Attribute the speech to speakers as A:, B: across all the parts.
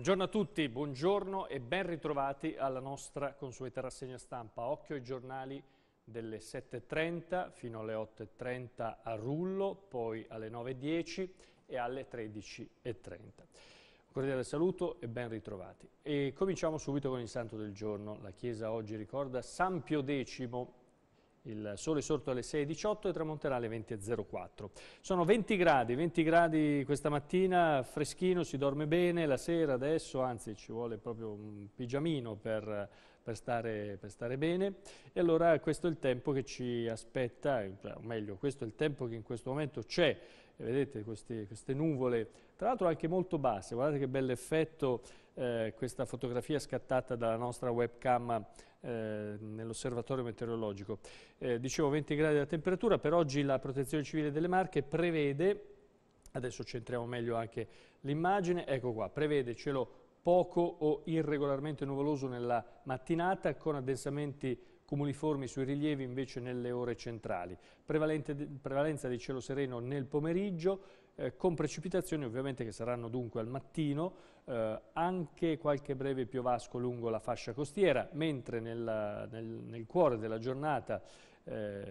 A: Buongiorno a tutti, buongiorno e ben ritrovati alla nostra consueta rassegna stampa. Occhio ai giornali delle 7.30 fino alle 8.30 a rullo, poi alle 9.10 e alle 13.30. Un cordiale saluto e ben ritrovati. E cominciamo subito con il santo del giorno. La Chiesa oggi ricorda San Pio X, il sole è sorto alle 6.18 e tramonterà alle 20.04. Sono 20 gradi, 20 gradi questa mattina, freschino, si dorme bene, la sera adesso, anzi ci vuole proprio un pigiamino per, per, stare, per stare, bene. E allora questo è il tempo che ci aspetta, eh, o meglio, questo è il tempo che in questo momento c'è. Vedete queste, queste nuvole, tra l'altro anche molto basse, guardate che bell'effetto effetto eh, questa fotografia scattata dalla nostra webcam eh, nell'osservatorio meteorologico. Eh, dicevo 20 gradi la temperatura, per oggi la protezione civile delle Marche prevede, adesso centriamo meglio anche l'immagine, ecco qua, prevede cielo poco o irregolarmente nuvoloso nella mattinata con addensamenti cumuliformi sui rilievi invece nelle ore centrali. Prevalenza di cielo sereno nel pomeriggio, eh, con precipitazioni ovviamente che saranno dunque al mattino, eh, anche qualche breve piovasco lungo la fascia costiera, mentre nella, nel, nel, cuore della giornata eh,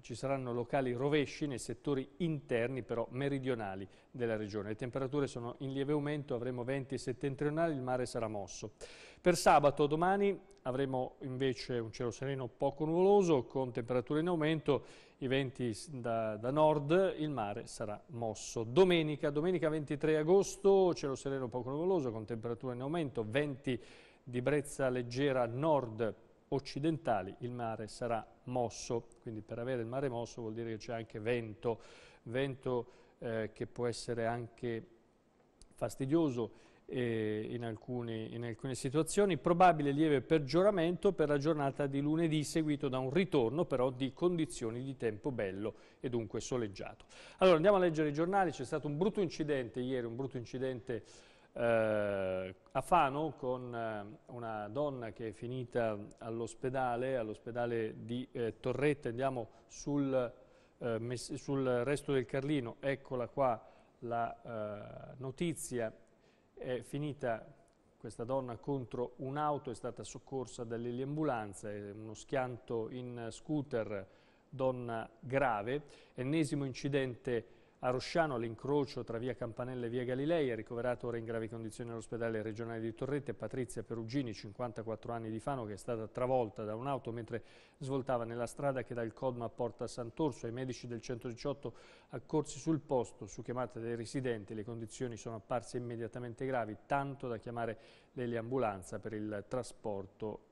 A: ci saranno locali rovesci nei settori interni però meridionali della regione. Le temperature sono in lieve aumento, avremo venti settentrionali, il mare sarà mosso. Per sabato, domani Avremo invece un cielo sereno poco nuvoloso con temperature in aumento, i venti da, da, nord, il mare sarà mosso. Domenica, domenica 23 agosto, cielo sereno poco nuvoloso con temperature in aumento, venti di brezza leggera nord occidentali, il mare sarà mosso, quindi per avere il mare mosso vuol dire che c'è anche vento, vento eh, che può essere anche fastidioso eh, in, alcune, in, alcune, situazioni, probabile lieve peggioramento per la giornata di lunedì seguito da un ritorno però di condizioni di tempo bello e dunque soleggiato. Allora andiamo a leggere i giornali, c'è stato un brutto incidente ieri, un brutto incidente eh, a Fano con eh, una donna che è finita all'ospedale, all di eh, Torretta, andiamo sul, eh, sul resto del Carlino, eccola qua la eh, notizia è finita questa donna contro un'auto, è stata soccorsa dalle ambulanze, uno schianto in scooter, donna grave, ennesimo incidente a Rosciano, all'incrocio tra via Campanella e via Galilei, è ricoverato ora in gravi condizioni all'ospedale regionale di Torrette Patrizia Perugini, 54 anni di Fano, che è stata travolta da un'auto mentre svoltava nella strada che dal Codma porta a Sant'Orso. I medici del 118 accorsi sul posto su chiamata dei residenti. Le condizioni sono apparse immediatamente gravi, tanto da chiamare l'eliambulanza per il trasporto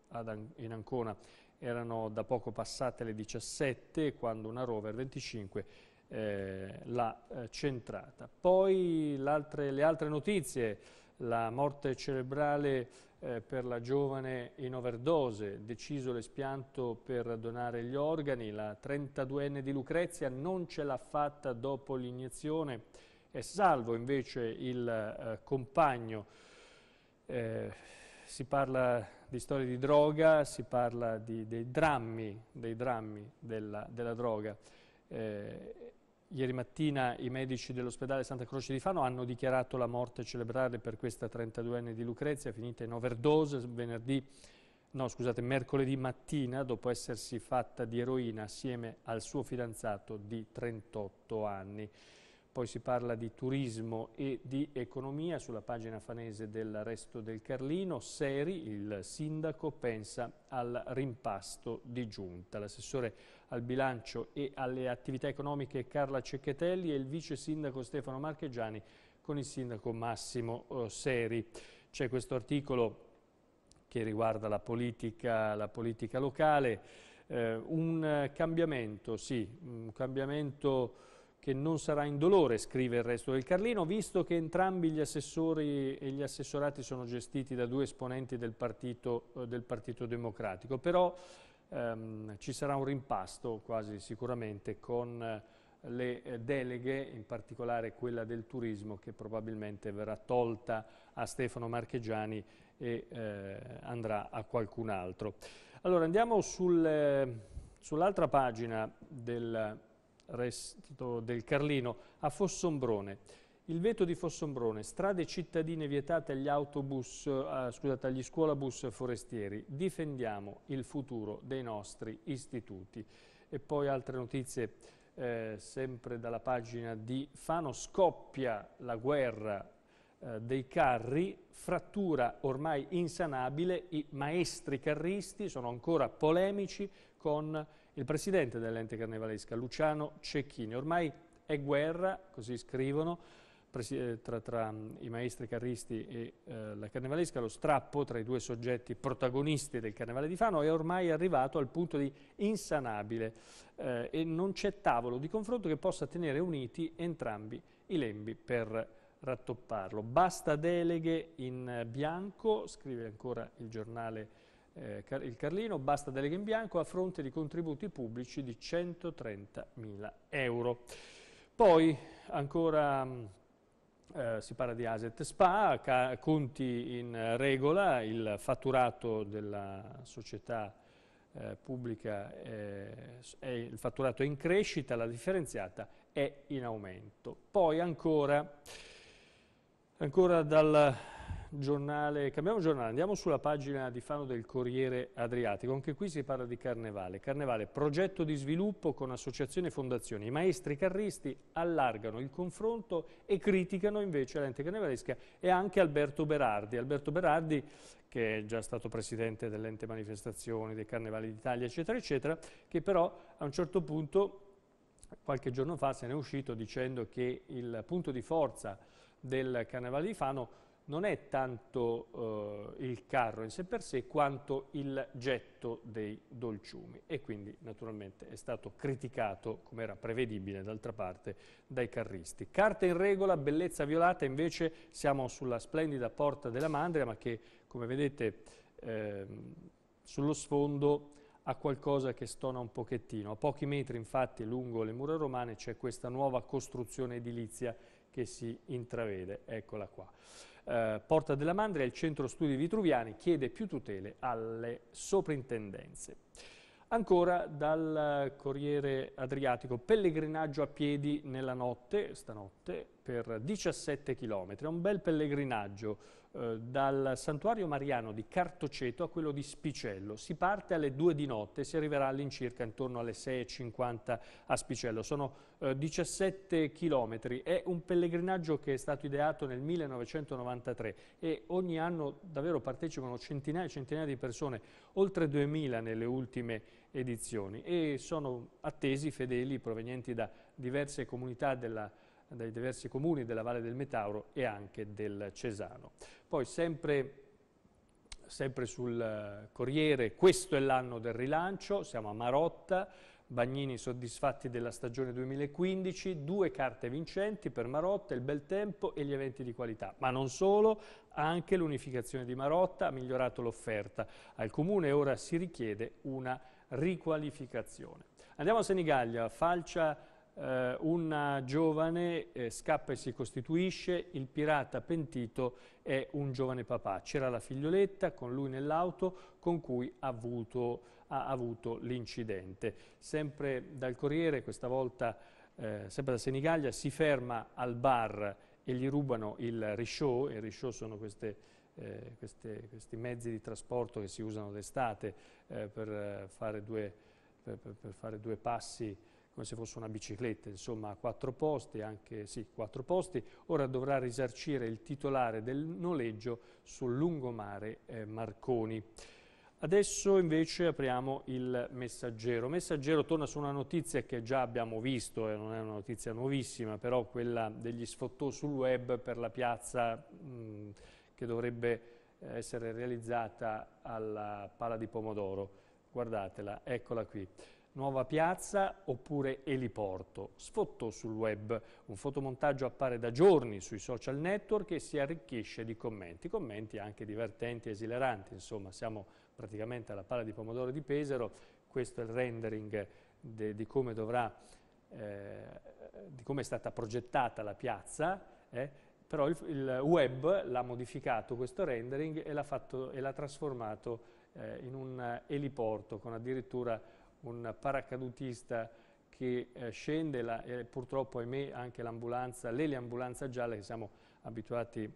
A: in Ancona. Erano da poco passate le 17 quando una Rover 25 eh, la eh, centrata. Poi altre, le altre notizie, la morte cerebrale eh, per la giovane in overdose, deciso l'espianto per donare gli organi, la 32enne di Lucrezia non ce l'ha fatta dopo l'iniezione, è salvo invece il eh, compagno. Eh, si parla di storie di droga, si parla di, dei, drammi, dei drammi della, della droga. Eh, Ieri mattina i medici dell'ospedale Santa Croce di Fano hanno dichiarato la morte celebrare per questa 32enne di Lucrezia, finita in overdose venerdì, no, scusate, mercoledì mattina dopo essersi fatta di eroina assieme al suo fidanzato di 38 anni poi si parla di turismo e di economia sulla pagina fanese del Resto del Carlino. Seri, il sindaco, pensa al rimpasto di giunta. L'assessore al bilancio e alle attività economiche Carla Cecchetelli e il vice sindaco Stefano Marchegiani con il sindaco Massimo eh, Seri. C'è questo articolo che riguarda la politica, la politica locale, eh, un cambiamento, sì, un cambiamento che non sarà indolore, scrive il resto del Carlino, visto che entrambi gli assessori e gli assessorati sono gestiti da due esponenti del Partito, eh, del partito Democratico. Però ehm, ci sarà un rimpasto quasi sicuramente con eh, le eh, deleghe, in particolare quella del turismo, che probabilmente verrà tolta a Stefano Marchegiani e eh, andrà a qualcun altro. Allora andiamo sul, sull'altra pagina del resto del Carlino, a Fossombrone. Il veto di Fossombrone, strade cittadine vietate agli, autobus, eh, scusate, agli scuolabus forestieri, difendiamo il futuro dei nostri istituti. E poi altre notizie eh, sempre dalla pagina di Fano, scoppia la guerra eh, dei carri, frattura ormai insanabile, i maestri carristi sono ancora polemici con il presidente dell'ente carnevalesca, Luciano Cecchini. Ormai è guerra, così scrivono, eh, tra, tra mm, i maestri carristi e eh, la carnevalesca, lo strappo tra i due soggetti protagonisti del carnevale di Fano è ormai arrivato al punto di insanabile eh, e non c'è tavolo di confronto che possa tenere uniti entrambi i lembi per rattopparlo. Basta deleghe in bianco, scrive ancora il giornale eh, il Carlino, basta delega in bianco a fronte di contributi pubblici di 130.000 euro. Poi ancora... Mm, eh, si parla di Aset Spa, conti in regola, il fatturato della società eh, pubblica eh, è, il fatturato è in crescita, la differenziata è in aumento. Poi ancora, ancora dal giornale, cambiamo giornale, andiamo sulla pagina di Fano del Corriere Adriatico, anche qui si parla di Carnevale. Carnevale, progetto di sviluppo con associazioni e fondazioni. I maestri carristi allargano il confronto e criticano invece l'ente carnevalesca e anche Alberto Berardi. Alberto Berardi, che è già stato presidente dell'ente manifestazioni, dei Carnevali d'Italia, eccetera, eccetera, che però a un certo punto, qualche giorno fa, se ne è uscito dicendo che il punto di forza del Carnevale di Fano non è tanto eh, il carro in sé per sé quanto il getto dei dolciumi e quindi naturalmente è stato criticato, come era prevedibile d'altra parte, dai carristi. Carta in regola, bellezza violata, invece siamo sulla splendida porta della Mandria ma che come vedete eh, sullo sfondo ha qualcosa che stona un pochettino. A pochi metri infatti lungo le mura romane c'è questa nuova costruzione edilizia che si intravede, eccola qua. Eh, Porta della Mandria, il centro studi vitruviani chiede più tutele alle soprintendenze. Ancora dal Corriere Adriatico, pellegrinaggio a piedi nella notte, stanotte, per 17 km, un bel pellegrinaggio eh, dal santuario mariano di Cartoceto a quello di Spicello. Si parte alle 2 di notte e si arriverà all'incirca intorno alle 6.50 a Spicello. Sono eh, 17 chilometri. È un pellegrinaggio che è stato ideato nel 1993 e ogni anno davvero partecipano centinaia e centinaia di persone, oltre 2.000 nelle ultime edizioni e sono attesi fedeli provenienti da diverse comunità della città dai diversi comuni della Valle del Metauro e anche del Cesano. Poi sempre sempre sul eh, Corriere, questo è l'anno del rilancio, siamo a Marotta, Bagnini soddisfatti della stagione 2015, due carte vincenti per Marotta, il bel tempo e gli eventi di qualità, ma non solo, anche l'unificazione di Marotta ha migliorato l'offerta al Comune e ora si richiede una riqualificazione. Andiamo a Senigallia, Falcia eh, un giovane eh, scappa e si costituisce, il pirata pentito è un giovane papà. C'era la figlioletta con lui nell'auto con cui ha avuto, avuto l'incidente. Sempre dal Corriere, questa volta eh, sempre da Senigallia, si ferma al bar e gli rubano il risciò, il risciò sono queste... Eh, queste, questi mezzi di trasporto che si usano d'estate eh, per, eh, per, per, fare due passi come se fosse una bicicletta, insomma a quattro posti, anche sì, quattro posti, ora dovrà risarcire il titolare del noleggio sul lungomare eh, Marconi. Adesso invece apriamo il messaggero. Messaggero torna su una notizia che già abbiamo visto, e eh, non è una notizia nuovissima, però quella degli sfottò sul web per la piazza mh, che dovrebbe eh, essere realizzata alla Pala di Pomodoro. Guardatela, eccola qui. Nuova Piazza oppure Eliporto. Sfottò sul web. Un fotomontaggio appare da giorni sui social network e si arricchisce di commenti. Commenti anche divertenti e esileranti, insomma, siamo praticamente alla palla di pomodoro di Pesaro. Questo è il rendering di come dovrà, eh, di come è stata progettata la piazza. Eh però il, il web l'ha modificato questo rendering e l'ha trasformato eh, in un eliporto con addirittura un paracadutista che eh, scende, la, e purtroppo ahimè anche l'ambulanza, l'eliambulanza gialla che siamo abituati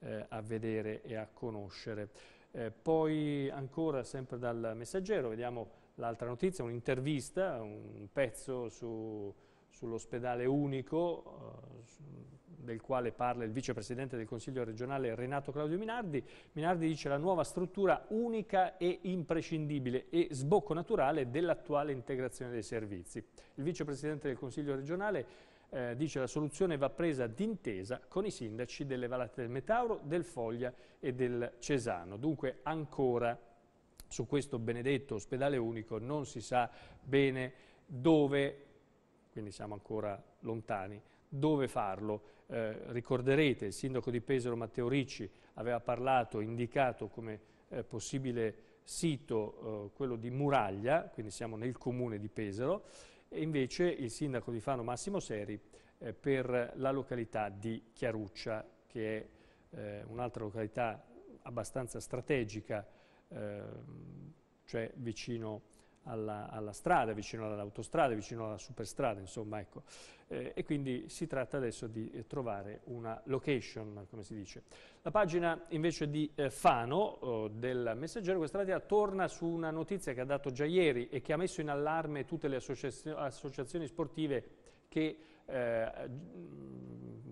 A: eh, a vedere e a conoscere. Eh, poi ancora sempre dal messaggero vediamo l'altra notizia, un'intervista, un pezzo su, sull'ospedale unico, eh, del quale parla il vicepresidente del Consiglio regionale Renato Claudio Minardi. Minardi dice la nuova struttura unica e imprescindibile e sbocco naturale dell'attuale integrazione dei servizi. Il vicepresidente del Consiglio regionale eh, dice la soluzione va presa d'intesa con i sindaci delle Valate del Metauro, del Foglia e del Cesano. Dunque ancora su questo benedetto ospedale unico non si sa bene dove, quindi siamo ancora lontani, dove farlo. Eh, ricorderete, il sindaco di Pesaro Matteo Ricci aveva parlato, indicato come eh, possibile sito eh, quello di Muraglia, quindi siamo nel comune di Pesaro, e invece il sindaco di Fano Massimo Seri eh, per la località di Chiaruccia, che è eh, un'altra località abbastanza strategica, ehm, cioè vicino a alla, alla strada, vicino all'autostrada, vicino alla superstrada, insomma, ecco. Eh, e quindi si tratta adesso di eh, trovare una location, come si dice. La pagina invece di eh, Fano, oh, del Messaggero, questa mattina torna su una notizia che ha dato già ieri e che ha messo in allarme tutte le associazio associazioni sportive che eh,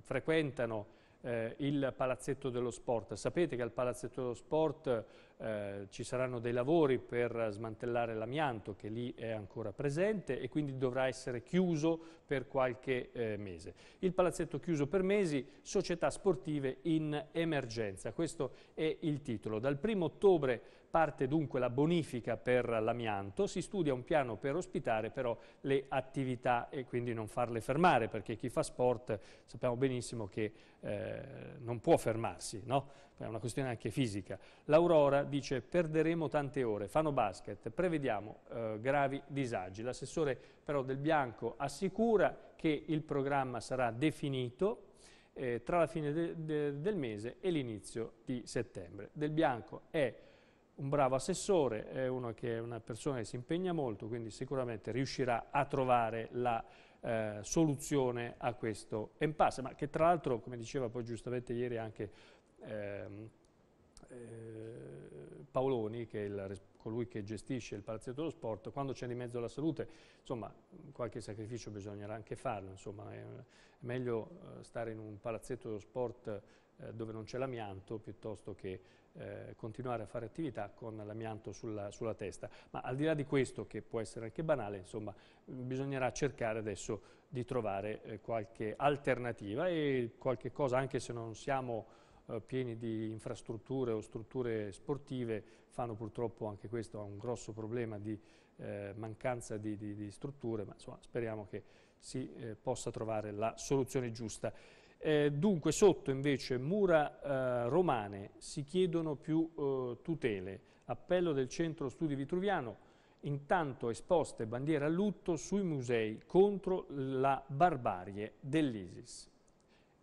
A: frequentano eh, il palazzetto dello sport. Sapete che al palazzetto dello sport eh, ci saranno dei lavori per smantellare l'amianto che lì è ancora presente e quindi dovrà essere chiuso per qualche eh, mese. Il palazzetto chiuso per mesi, società sportive in emergenza, questo è il titolo. Dal 1 ottobre parte dunque la bonifica per l'amianto, si studia un piano per ospitare però le attività e quindi non farle fermare perché chi fa sport sappiamo benissimo che eh, non può fermarsi, no? è una questione anche fisica. L'Aurora dice perderemo tante ore, fanno basket, prevediamo eh, gravi disagi. L'assessore però del Bianco assicura che il programma sarà definito eh, tra la fine de de del mese e l'inizio di settembre. Del Bianco è un bravo assessore, è, che, è, una persona che si impegna molto, quindi sicuramente riuscirà a trovare la eh, soluzione a questo impasse, ma che tra l'altro, come diceva poi giustamente ieri anche ehm, eh, Paoloni, che è il, colui che gestisce il palazzetto dello sport, quando c'è di mezzo la salute, insomma qualche sacrificio bisognerà anche farlo, insomma è, è meglio eh, stare in un palazzetto dello sport eh, dove non c'è l'amianto piuttosto che eh, continuare a fare attività con l'amianto sulla, sulla, testa. Ma al di là di questo, che può essere anche banale, insomma bisognerà cercare adesso di trovare eh, qualche alternativa e qualche cosa, anche se non siamo eh, pieni di infrastrutture o strutture sportive fanno purtroppo anche questo a un grosso problema di eh, mancanza di, di, di, strutture, ma insomma, speriamo che si eh, possa trovare la soluzione giusta. Eh, dunque sotto invece mura eh, romane si chiedono più tutele, appello del centro studi vitruviano, intanto esposte bandiere a lutto sui musei contro la barbarie dell'ISIS.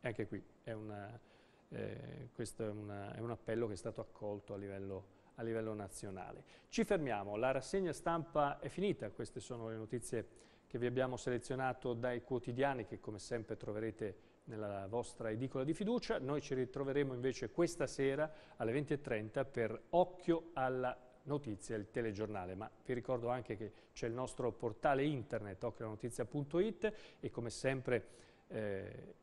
A: Anche qui è una eh, questo è, una, è, un appello che è stato accolto a livello, a livello, nazionale. Ci fermiamo, la rassegna stampa è finita, queste sono le notizie che vi abbiamo selezionato dai quotidiani che come sempre troverete nella vostra edicola di fiducia. Noi ci ritroveremo invece questa sera alle 20.30 per Occhio alla Notizia, il telegiornale, ma vi ricordo anche che c'è il nostro portale internet occhionotizia.it e come sempre... Eh,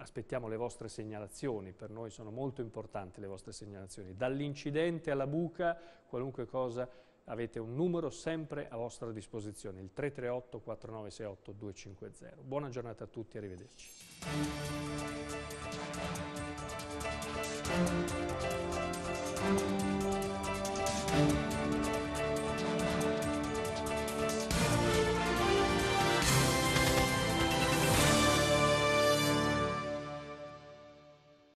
A: aspettiamo le vostre segnalazioni, per noi sono molto importanti le vostre segnalazioni. Dall'incidente alla buca, qualunque cosa, avete un numero sempre a vostra disposizione, il 338 4968 250. Buona giornata a tutti, arrivederci.